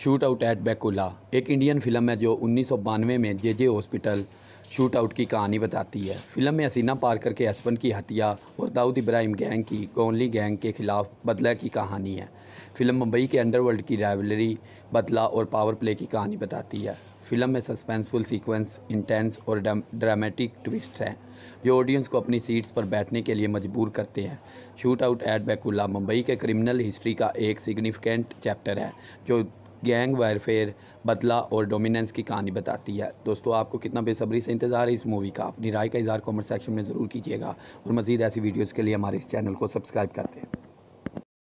shoot out eight बैकुला एक Indian film है जो उन्नीस में J J hospital shoot out की कहानी बताती है फिल्म में हसीना पारकर के हस्बैंड की हत्या और दाऊद इब्राहिम गैंग की गोनली गैंग के खिलाफ बदला की कहानी है फिल्म मुंबई के अंडरवर्ल्ड की राइवलरी बदला और पावर प्ले की कहानी बताती है फिल्म में सस्पेंसफुल सीक्वेंस इंटेंस और ड्रामेटिक ट्विस्ट हैं जो ऑडियंस को अपनी सीट्स पर बैठने के लिए मजबूर करते हैं shoot out at Byculla Mumbai के क्रिमिनल हिस्ट्री का एक सिग्निफिकेंट चैप्टर है जो गैंग वारफेयर बदला और डोमिनेंस की कहानी बताती है दोस्तों आपको कितना बेसब्री से इंतज़ार है इस मूवी का अपनी राय का इजहार कॉमेंट सेक्शन में ज़रूर कीजिएगा और मज़ीद ऐसी वीडियोज़ के लिए हमारे इस चैनल को सब्सक्राइब करते हैं